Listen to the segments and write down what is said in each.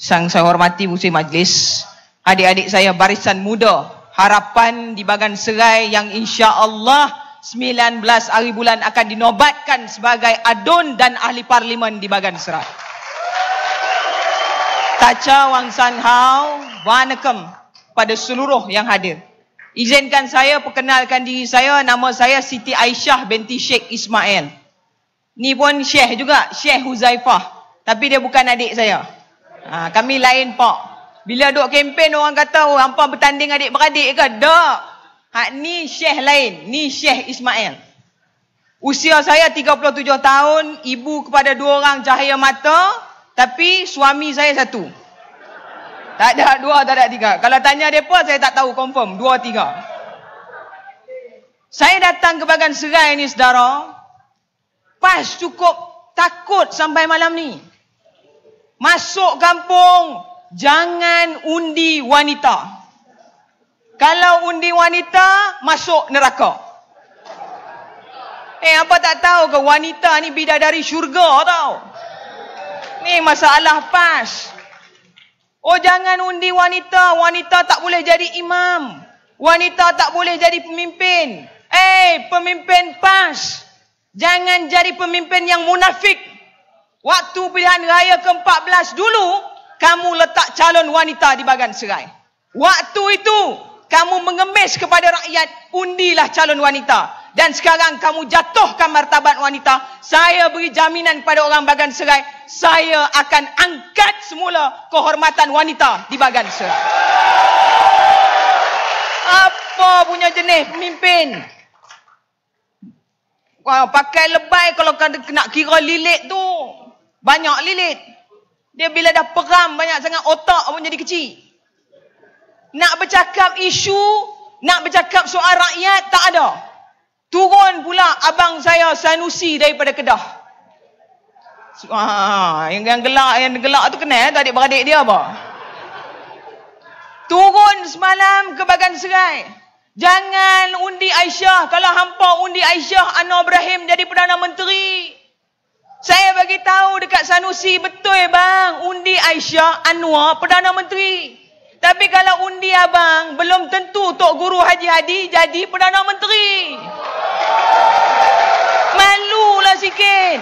Sang saya hormati Musim Majlis adik-adik saya barisan muda harapan di Bagan Serai yang insya Allah 19 hari bulan akan dinobatkan sebagai adun dan ahli parlimen di Bagan Serai Taca Wang San Hao Wanakam pada seluruh yang hadir izinkan saya perkenalkan diri saya nama saya Siti Aisyah binti Sheikh Ismail ni pun Sheikh juga Sheikh Huzaifah tapi dia bukan adik saya. Ha, kami lain pak. Bila duk kempen orang kata oh, hampa bertanding adik-beradik ke? Tak. Hak ni syekh lain. Ni syekh Ismail. Usia saya 37 tahun. Ibu kepada dua orang cahaya mata. Tapi suami saya satu. Tak ada dua, tak ada tiga. Kalau tanya mereka, saya tak tahu. Confirm. Dua, tiga. Saya datang ke bagan serai ni, saudara. Pas cukup takut sampai malam ni masuk kampung jangan undi wanita. Kalau undi wanita masuk neraka. Eh apa tak tahu ke wanita ni dari syurga tau. Ni masalah pas. Oh jangan undi wanita, wanita tak boleh jadi imam. Wanita tak boleh jadi pemimpin. Eh, pemimpin pas. Jangan jadi pemimpin yang munafik. Waktu pilihan raya ke-14 dulu, kamu letak calon wanita di bagan serai. Waktu itu, kamu mengemis kepada rakyat, undilah calon wanita. Dan sekarang kamu jatuhkan martabat wanita. Saya beri jaminan kepada orang bagan serai. Saya akan angkat semula kehormatan wanita di bagan serai. Apa punya jenis pemimpin? pakai lebay kalau kena kira lilik tu. Banyak lilit. Dia bila dah peram banyak sangat otak pun jadi kecil. Nak bercakap isu, nak bercakap soal rakyat tak ada. Turun pula abang saya Sanusi daripada Kedah. Ah, yang, yang gelak yang gelak tu kenal tu adik-beradik dia apa? Turun semalam ke Bagan Serai. Jangan undi Aisyah. Kalau hampa undi Aisyah, Anwar Ibrahim jadi Perdana Menteri. Saya bagi tahu dekat Sanusi betul bang undi Aisyah Anwar Perdana Menteri. Tapi kalau undi abang belum tentu Tok Guru Haji Hadi jadi Perdana Menteri. Malulah sikit.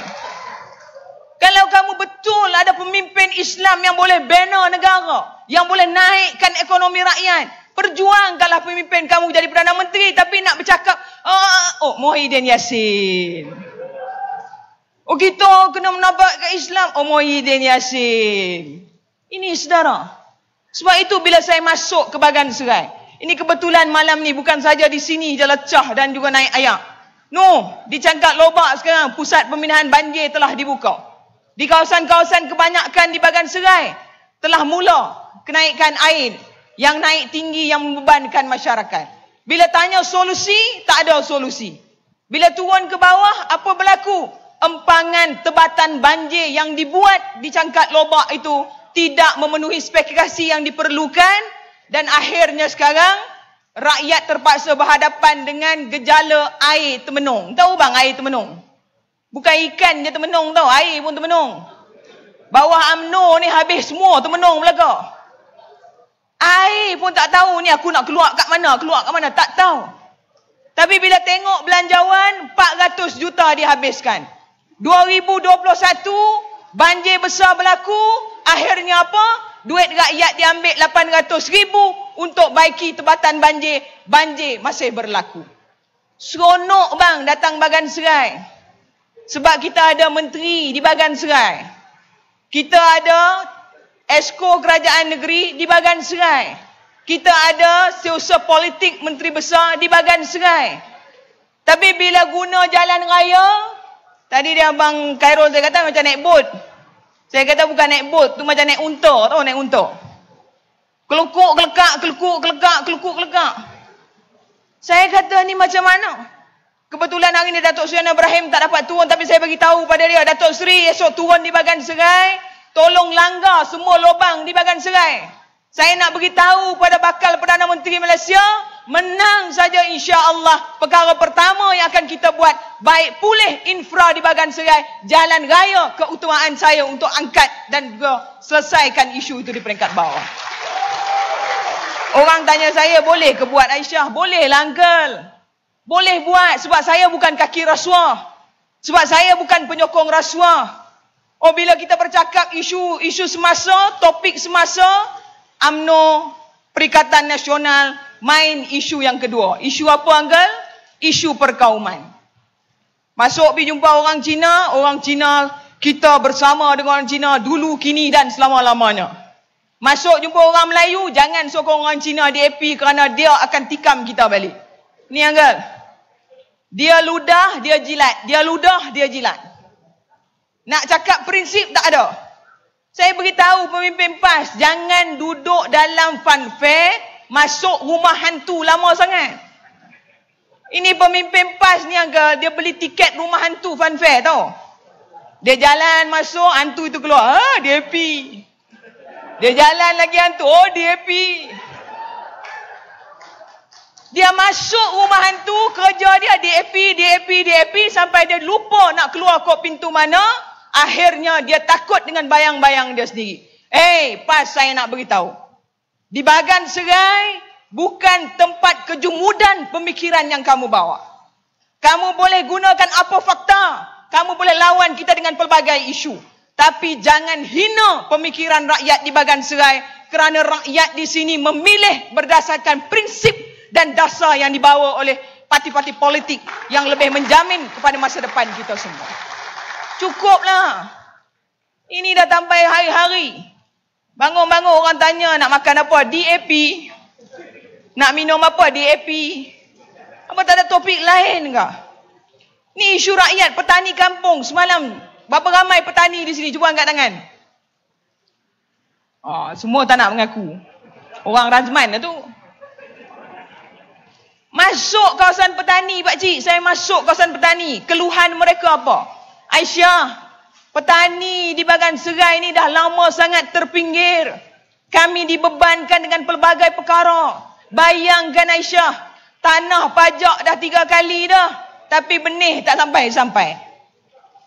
Kalau kamu betul ada pemimpin Islam yang boleh bina negara, yang boleh naikkan ekonomi rakyat, perjuangkanlah pemimpin kamu jadi Perdana Menteri tapi nak bercakap ah, oh, oh Muhyiddin Yassin. Oh kita kena menabat ke Islam. Oh Muhyiddin Yassin. Ini saudara. Sebab itu bila saya masuk ke bagan serai. Ini kebetulan malam ni bukan saja di sini je lecah dan juga naik ayak. No, di Cangkak Lobak sekarang pusat pemindahan banjir telah dibuka. Di kawasan-kawasan kebanyakan di bagan serai telah mula kenaikan air yang naik tinggi yang membebankan masyarakat. Bila tanya solusi, tak ada solusi. Bila turun ke bawah, apa berlaku? empangan tebatan banjir yang dibuat di cangkat lobak itu tidak memenuhi spekulasi yang diperlukan dan akhirnya sekarang rakyat terpaksa berhadapan dengan gejala air termenung. Tahu bang air termenung? Bukan ikan je termenung tau, air pun termenung. Bawah amno ni habis semua termenung belaka. Air pun tak tahu ni aku nak keluar kat mana, keluar kat mana, tak tahu. Tapi bila tengok belanjawan, 400 juta dihabiskan. 2021 banjir besar berlaku akhirnya apa duit rakyat diambil 800 ribu untuk baiki tebatan banjir banjir masih berlaku seronok bang datang bagan serai sebab kita ada menteri di bagan serai kita ada esko kerajaan negeri di bagan serai kita ada seusaha politik menteri besar di bagan serai tapi bila guna jalan raya Tadi dia abang Khairul saya kata macam naik bot. Saya kata bukan naik bot, tu macam naik unta, tahu naik unta. Kelukuk, kelekak, kelukuk, kelekak, kelukuk, kelekak. Saya kata ni macam mana? Kebetulan hari ni Datuk Suyana Ibrahim tak dapat turun tapi saya bagi tahu pada dia Datuk Seri esok turun di bagan serai, tolong langgar semua lubang di bagan serai. Saya nak bagi tahu pada bakal Perdana Menteri Malaysia, menang saja insya-Allah perkara pertama yang akan kita buat baik pulih infra di bagan serai jalan raya keutamaan saya untuk angkat dan juga selesaikan isu itu di peringkat bawah orang tanya saya boleh ke buat Aisyah boleh lah uncle boleh buat sebab saya bukan kaki rasuah sebab saya bukan penyokong rasuah oh bila kita bercakap isu-isu semasa topik semasa UMNO Perikatan Nasional main isu yang kedua. Isu apa Anggal? Isu perkauman. Masuk pergi jumpa orang Cina, orang Cina kita bersama dengan orang Cina dulu, kini dan selama-lamanya. Masuk jumpa orang Melayu, jangan sokong orang Cina di AP kerana dia akan tikam kita balik. Ni Anggal. Dia ludah, dia jilat. Dia ludah, dia jilat. Nak cakap prinsip tak ada. Saya beritahu pemimpin PAS, jangan duduk dalam fanfare, Masuk rumah hantu lama sangat. Ini pemimpin PAS ni agak dia beli tiket rumah hantu funfair tau. Dia jalan masuk hantu itu keluar. Ha, ah, dia happy. Dia jalan lagi hantu. Oh, dia happy. Dia masuk rumah hantu, kerja dia dia AP, dia AP, dia AP sampai dia lupa nak keluar kok pintu mana. Akhirnya dia takut dengan bayang-bayang dia sendiri. Eh, hey, pas saya nak beritahu. Di bagan serai bukan tempat kejumudan pemikiran yang kamu bawa. Kamu boleh gunakan apa fakta. Kamu boleh lawan kita dengan pelbagai isu. Tapi jangan hina pemikiran rakyat di bagan serai kerana rakyat di sini memilih berdasarkan prinsip dan dasar yang dibawa oleh parti-parti politik yang lebih menjamin kepada masa depan kita semua. Cukuplah. Ini dah sampai hari-hari. Bangun-bangun orang tanya nak makan apa? DAP. Nak minum apa? DAP. Apa tak ada topik lain ke? Ni isu rakyat petani kampung semalam. Berapa ramai petani di sini? Cuba angkat tangan. Oh, semua tak nak mengaku. Orang Razman lah tu. Masuk kawasan petani, Pak Cik. Saya masuk kawasan petani. Keluhan mereka apa? Aisyah, petani di bagan serai ini dah lama sangat terpinggir. Kami dibebankan dengan pelbagai perkara. Bayangkan Aisyah, tanah pajak dah tiga kali dah. Tapi benih tak sampai-sampai.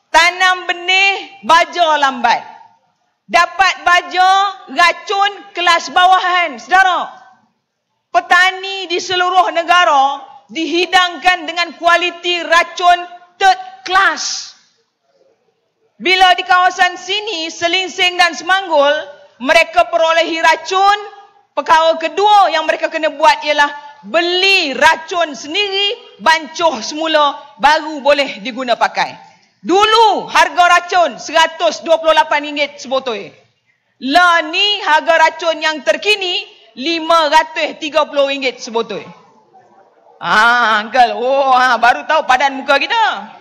Tanam benih, baja lambat. Dapat baja, racun kelas bawahan. Saudara, petani di seluruh negara dihidangkan dengan kualiti racun third class. Bila di kawasan sini, selingsing dan semanggul, mereka perolehi racun. Perkara kedua yang mereka kena buat ialah beli racun sendiri, bancuh semula, baru boleh diguna pakai. Dulu harga racun RM128 sebotol. La ni harga racun yang terkini RM530 sebotol. Ah, ha, Uncle. Oh, ha, baru tahu padan muka kita.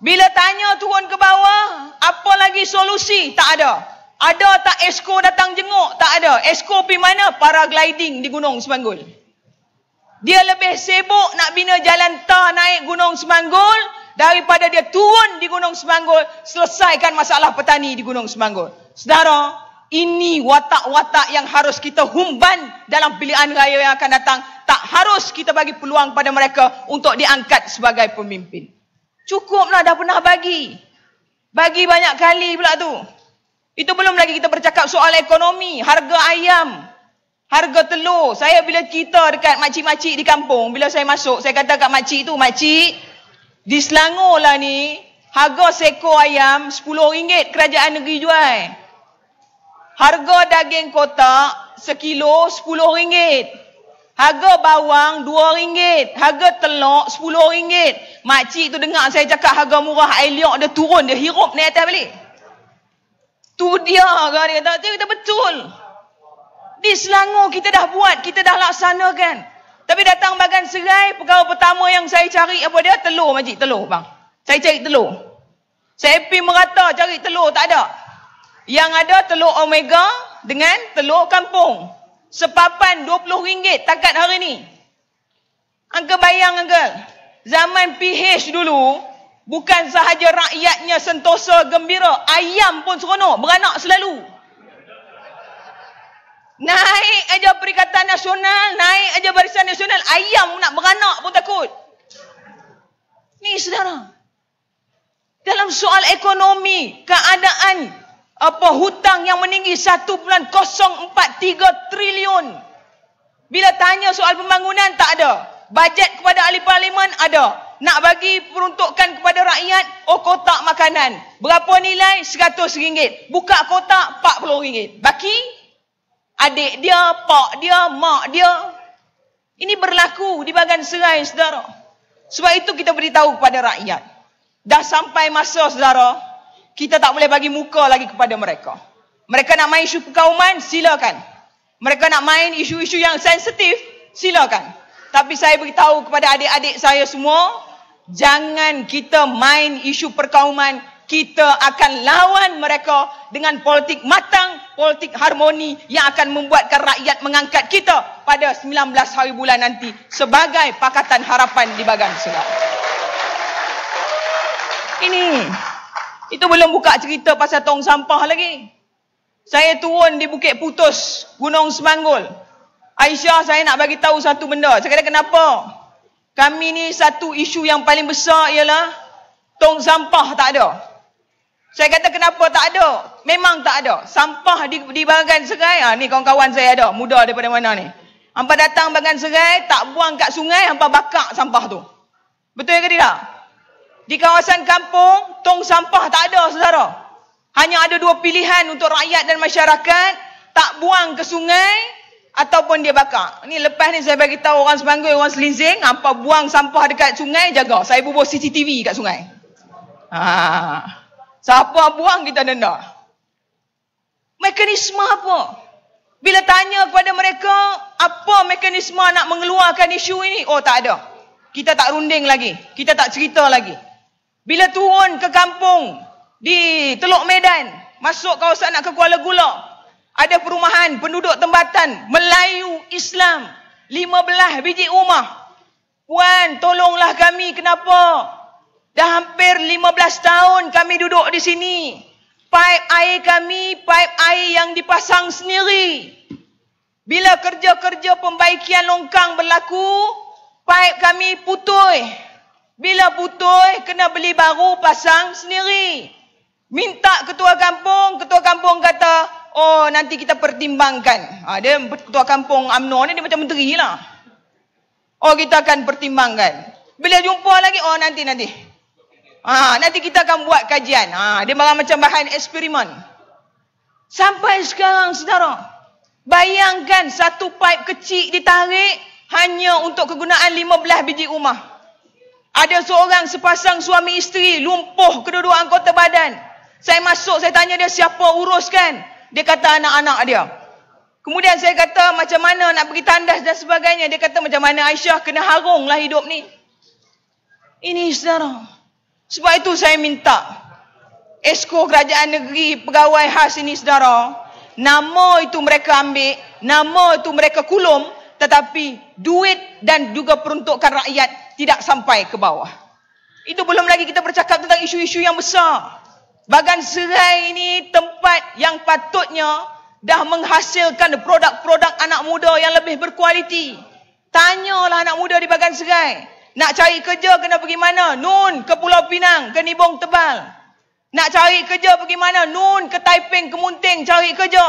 Bila tanya turun ke bawah, apa lagi solusi? Tak ada. Ada tak esko datang jenguk? Tak ada. Esko pergi mana? gliding di Gunung Semanggul. Dia lebih sibuk nak bina jalan tah naik Gunung Semanggul daripada dia turun di Gunung Semanggul selesaikan masalah petani di Gunung Semanggul. Saudara, ini watak-watak yang harus kita humban dalam pilihan raya yang akan datang. Tak harus kita bagi peluang pada mereka untuk diangkat sebagai pemimpin. Cukuplah dah pernah bagi. Bagi banyak kali pula tu. Itu belum lagi kita bercakap soal ekonomi, harga ayam, harga telur. Saya bila cerita dekat makcik-makcik di kampung, bila saya masuk, saya kata kat makcik tu, makcik, di Selangor lah ni, harga seko ayam RM10 kerajaan negeri jual. Harga daging kotak sekilo RM10. Harga bawang RM2. Harga telur RM10. Makcik tu dengar saya cakap harga murah air liok dia turun dia hirup naik atas balik. Tu dia kan dia kata kita betul. Di Selangor kita dah buat, kita dah laksanakan. Tapi datang bagan serai, perkara pertama yang saya cari apa dia? Telur makcik, telur bang. Saya cari telur. Saya pergi merata cari telur, tak ada. Yang ada telur omega dengan telur kampung. Sepapan RM20 takat hari ni. Angka bayang angka. Zaman PH dulu, bukan sahaja rakyatnya sentosa gembira, ayam pun seronok, beranak selalu. Naik aja perikatan nasional, naik aja barisan nasional, ayam nak beranak pun takut. Ni saudara. Dalam soal ekonomi, keadaan apa hutang yang meninggi 1.043 triliun. Bila tanya soal pembangunan tak ada. Bajet kepada ahli parlimen ada. Nak bagi peruntukkan kepada rakyat, oh kotak makanan. Berapa nilai? RM100. Buka kotak, RM40. Baki, adik dia, pak dia, mak dia. Ini berlaku di bagian serai, saudara. Sebab itu kita beritahu kepada rakyat. Dah sampai masa, saudara, kita tak boleh bagi muka lagi kepada mereka. Mereka nak main isu perkauman, silakan. Mereka nak main isu-isu yang sensitif, silakan. Tapi saya beritahu kepada adik-adik saya semua, jangan kita main isu perkauman. Kita akan lawan mereka dengan politik matang, politik harmoni yang akan membuatkan rakyat mengangkat kita pada 19 hari bulan nanti sebagai Pakatan Harapan di Bagan Selat. Ini, itu belum buka cerita pasal tong sampah lagi. Saya turun di Bukit Putus, Gunung Semanggul. Aisyah saya nak bagi tahu satu benda. Saya kata kenapa? Kami ni satu isu yang paling besar ialah tong sampah tak ada. Saya kata kenapa tak ada? Memang tak ada. Sampah di, di bahagian serai, ha, ni kawan-kawan saya ada, muda daripada mana ni. Hampa datang bahagian serai, tak buang kat sungai, hampa bakar sampah tu. Betul ke tidak? Di kawasan kampung, tong sampah tak ada, saudara. Hanya ada dua pilihan untuk rakyat dan masyarakat. Tak buang ke sungai, ataupun dia bakar. Ni lepas ni saya bagi tahu orang Semanggul, orang Selinzing, hangpa buang sampah dekat sungai jaga. Saya bubuh CCTV kat sungai. Ha. Siapa buang kita denda. Mekanisme apa? Bila tanya kepada mereka, apa mekanisme nak mengeluarkan isu ini? Oh, tak ada. Kita tak runding lagi. Kita tak cerita lagi. Bila turun ke kampung di Teluk Medan, masuk kawasan nak ke Kuala Gula, ada perumahan penduduk tempatan Melayu Islam 15 biji rumah Puan tolonglah kami kenapa dah hampir 15 tahun kami duduk di sini pipe air kami pipe air yang dipasang sendiri bila kerja-kerja pembaikan longkang berlaku pipe kami putus bila putus kena beli baru pasang sendiri minta ketua kampung ketua kampung kata Oh nanti kita pertimbangkan. Ha, dia ketua kampung UMNO ni dia macam menteri lah. Oh kita akan pertimbangkan. Bila jumpa lagi, oh nanti nanti. Ha, nanti kita akan buat kajian. Ha, dia malah macam bahan eksperimen. Sampai sekarang saudara. Bayangkan satu pipe kecil ditarik hanya untuk kegunaan 15 biji rumah. Ada seorang sepasang suami isteri lumpuh kedua-dua anggota badan. Saya masuk, saya tanya dia siapa uruskan. Dia kata anak-anak dia. Kemudian saya kata macam mana nak pergi tandas dan sebagainya. Dia kata macam mana Aisyah kena harung lah hidup ni. Ini saudara. Sebab itu saya minta. Esko Kerajaan Negeri Pegawai Khas ini saudara. Nama itu mereka ambil. Nama itu mereka kulum. Tetapi duit dan juga peruntukan rakyat tidak sampai ke bawah. Itu belum lagi kita bercakap tentang isu-isu yang besar. Bagan serai ini tempat yang patutnya dah menghasilkan produk-produk anak muda yang lebih berkualiti. Tanyalah anak muda di bagan serai. Nak cari kerja kena pergi mana? Nun ke Pulau Pinang ke Nibong Tebal. Nak cari kerja pergi mana? Nun ke Taiping ke Munting cari kerja.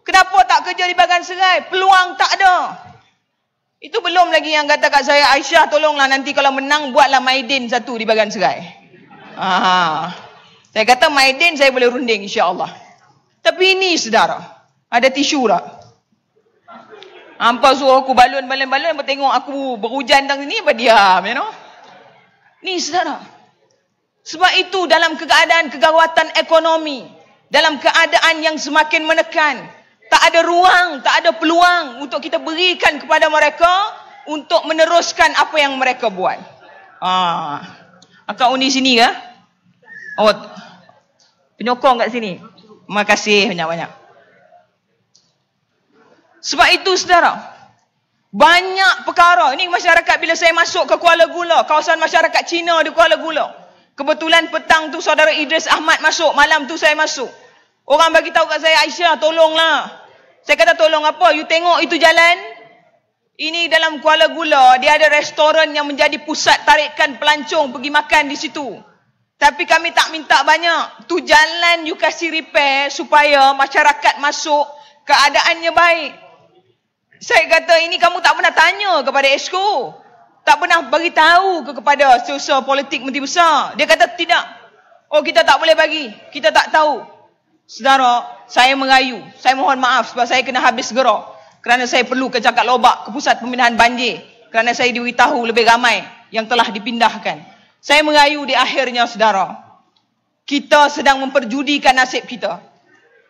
Kenapa tak kerja di bagan serai? Peluang tak ada. Itu belum lagi yang kata kat saya Aisyah tolonglah nanti kalau menang buatlah Maidin satu di bagan serai. Ah. Saya kata Maiden saya boleh runding insya-Allah. Tapi ini saudara, ada tisu tak? Ampas suruh aku balun-balun-balun, hampa tengok aku berhujan tentang sini, hampa diam, you know? Ni saudara. Sebab itu dalam keadaan kegawatan ekonomi, dalam keadaan yang semakin menekan, tak ada ruang, tak ada peluang untuk kita berikan kepada mereka untuk meneruskan apa yang mereka buat. Ah. Akak undi sini ke? Oh, penyokong kat sini. Terima kasih banyak-banyak. Sebab itu saudara, banyak perkara. Ini masyarakat bila saya masuk ke Kuala Gula, kawasan masyarakat Cina di Kuala Gula. Kebetulan petang tu saudara Idris Ahmad masuk, malam tu saya masuk. Orang bagi tahu kat saya Aisyah, tolonglah. Saya kata tolong apa? You tengok itu jalan. Ini dalam Kuala Gula, dia ada restoran yang menjadi pusat tarikan pelancong pergi makan di situ. Tapi kami tak minta banyak. Tu jalan you kasi repair supaya masyarakat masuk keadaannya baik. Saya kata ini kamu tak pernah tanya kepada Esko. Tak pernah beritahu ke kepada sesuatu politik menteri besar. Dia kata tidak. Oh kita tak boleh bagi. Kita tak tahu. Saudara, saya merayu. Saya mohon maaf sebab saya kena habis segera. Kerana saya perlu ke cakap lobak ke pusat pemindahan banjir. Kerana saya diberitahu lebih ramai yang telah dipindahkan. Saya mengayu di akhirnya saudara. Kita sedang memperjudikan nasib kita.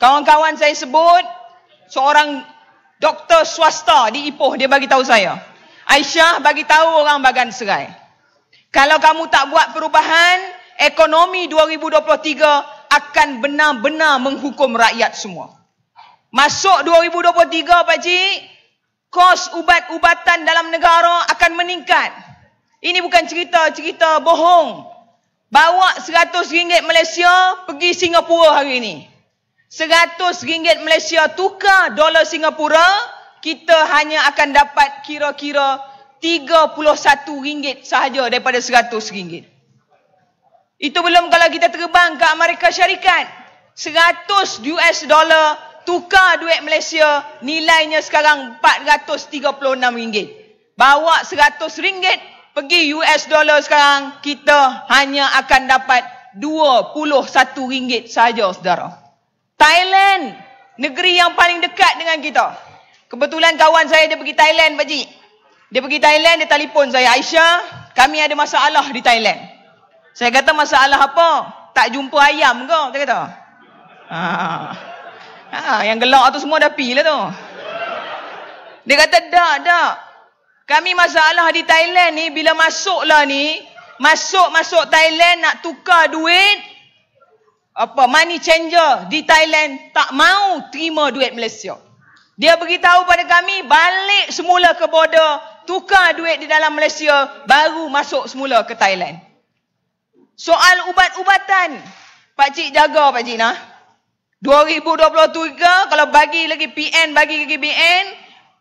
Kawan-kawan saya sebut seorang doktor swasta di Ipoh dia bagi tahu saya. Aisyah bagi tahu orang Bagan Serai. Kalau kamu tak buat perubahan, ekonomi 2023 akan benar-benar menghukum rakyat semua. Masuk 2023 Pak Cik, kos ubat-ubatan dalam negara akan meningkat. Ini bukan cerita-cerita bohong. Bawa RM100 Malaysia pergi Singapura hari ini. RM100 Malaysia tukar dolar Singapura, kita hanya akan dapat kira-kira RM31 sahaja daripada RM100. Itu belum kalau kita terbang ke Amerika Syarikat. 100 US dollar tukar duit Malaysia nilainya sekarang 436 ringgit. Bawa 100 ringgit pergi US dollar sekarang kita hanya akan dapat 21 ringgit saja saudara. Thailand negeri yang paling dekat dengan kita. Kebetulan kawan saya dia pergi Thailand pak cik. Dia pergi Thailand dia telefon saya Aisyah, kami ada masalah di Thailand. Saya kata masalah apa? Tak jumpa ayam ke? Dia kata. Ah. ah yang gelak tu semua dah pi lah tu. Dia kata dak dak kami masalah di Thailand ni bila masuk lah ni, masuk-masuk Thailand nak tukar duit apa money changer di Thailand tak mau terima duit Malaysia. Dia beritahu pada kami balik semula ke border, tukar duit di dalam Malaysia baru masuk semula ke Thailand. Soal ubat-ubatan, Pak Cik jaga Pak Cik nah. 2023 kalau bagi lagi PN bagi lagi BN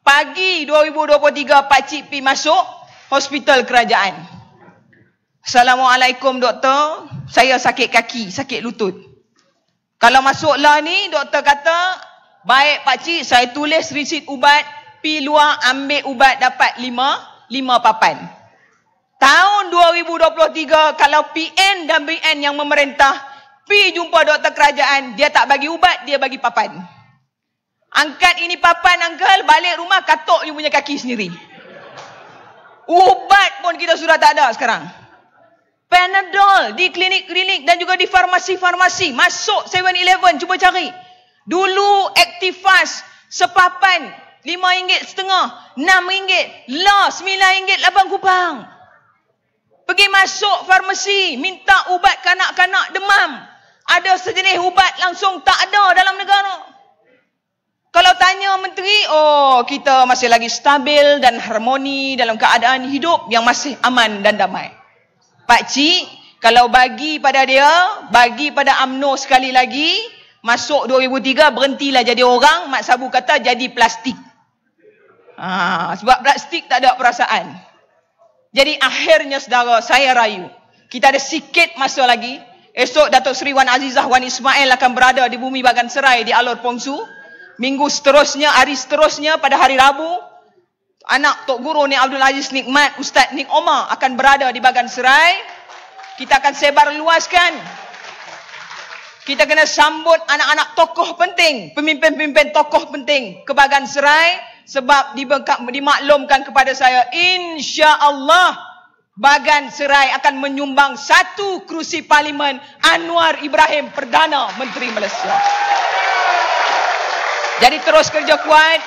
Pagi 2023 Pak Cik pi masuk hospital kerajaan. Assalamualaikum doktor, saya sakit kaki, sakit lutut. Kalau masuklah ni doktor kata, baik Pak Cik, saya tulis resit ubat, pi luar ambil ubat dapat 5, 5 papan. Tahun 2023 kalau PN dan BN yang memerintah, pi jumpa doktor kerajaan, dia tak bagi ubat, dia bagi papan. Angkat ini papan uncle, balik rumah katok you punya kaki sendiri. Ubat pun kita sudah tak ada sekarang. Panadol di klinik-klinik dan juga di farmasi-farmasi. Masuk 7-Eleven, cuba cari. Dulu Actifast sepapan rm setengah, RM6, RM9, RM8 kupang. Pergi masuk farmasi, minta ubat kanak-kanak demam. Ada sejenis ubat langsung tak ada dalam negara. Kalau tanya menteri, oh kita masih lagi stabil dan harmoni dalam keadaan hidup yang masih aman dan damai. Pak Cik, kalau bagi pada dia, bagi pada Amno sekali lagi, masuk 2003 berhentilah jadi orang, Mak Sabu kata jadi plastik. Ah, sebab plastik tak ada perasaan. Jadi akhirnya saudara, saya rayu. Kita ada sikit masa lagi. Esok Datuk Seri Wan Azizah Wan Ismail akan berada di bumi bagan serai di Alor Pongsu. Minggu seterusnya, hari seterusnya pada hari Rabu, anak Tok Guru ni Abdul Aziz Nikmat, Ustaz Nik Omar akan berada di Bagan Serai. Kita akan sebar luaskan. Kita kena sambut anak-anak tokoh penting, pemimpin-pemimpin tokoh penting ke Bagan Serai sebab dibengkak, dimaklumkan kepada saya insya Allah Bagan Serai akan menyumbang satu kerusi parlimen Anwar Ibrahim Perdana Menteri Malaysia. Jadi terus kerja kuat.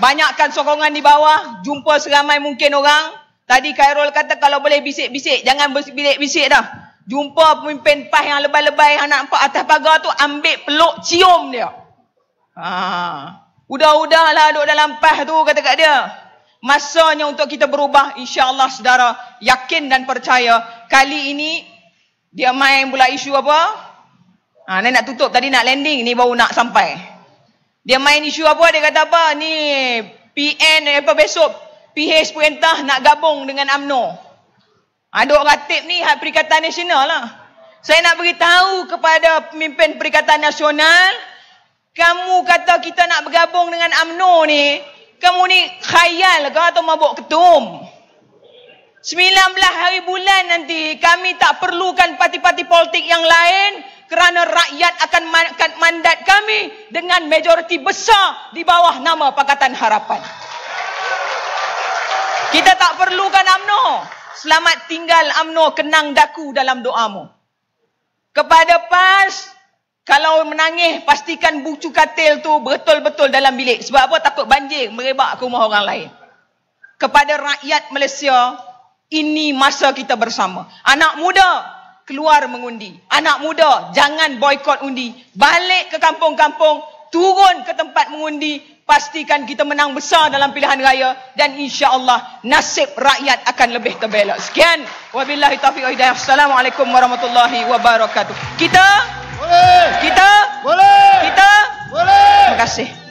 Banyakkan sokongan di bawah. Jumpa seramai mungkin orang. Tadi Khairul kata kalau boleh bisik-bisik. Jangan bisik-bisik dah. Jumpa pemimpin PAH yang lebay-lebay anak empat atas pagar tu. Ambil peluk cium dia. Ha. Udah-udah lah duduk dalam PAH tu kata kat dia. Masanya untuk kita berubah. InsyaAllah saudara yakin dan percaya. Kali ini dia main pula isu apa? Ha, nak tutup tadi nak landing ni baru nak sampai. Dia main isu apa? Dia kata apa? Ni PN eh, apa besok PH perintah nak gabung dengan AMNO. Ada ha, ratip ni hak Perikatan Nasional lah. Saya nak beritahu kepada pemimpin Perikatan Nasional, kamu kata kita nak bergabung dengan AMNO ni, kamu ni khayal ke atau mabuk ketum? 19 hari bulan nanti kami tak perlukan parti-parti politik yang lain kerana rakyat akan mandat kami dengan majoriti besar di bawah nama Pakatan Harapan. Kita tak perlukan UMNO. Selamat tinggal UMNO kenang daku dalam doamu. Kepada PAS, kalau menangis pastikan bucu katil tu betul-betul dalam bilik. Sebab apa takut banjir merebak ke rumah orang lain. Kepada rakyat Malaysia, ini masa kita bersama. Anak muda, keluar mengundi. Anak muda, jangan boykot undi. Balik ke kampung-kampung, turun ke tempat mengundi. Pastikan kita menang besar dalam pilihan raya. Dan insya Allah nasib rakyat akan lebih terbelok. Sekian. Wabillahi taufiq hidayah. Assalamualaikum warahmatullahi wabarakatuh. Kita? Boleh. Kita? Boleh. Kita? Boleh. Terima kasih.